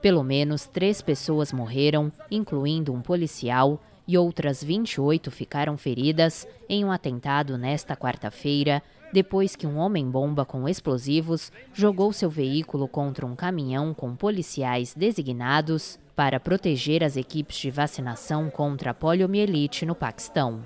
Pelo menos três pessoas morreram, incluindo um policial, e outras 28 ficaram feridas em um atentado nesta quarta-feira, depois que um homem-bomba com explosivos jogou seu veículo contra um caminhão com policiais designados para proteger as equipes de vacinação contra a poliomielite no Paquistão.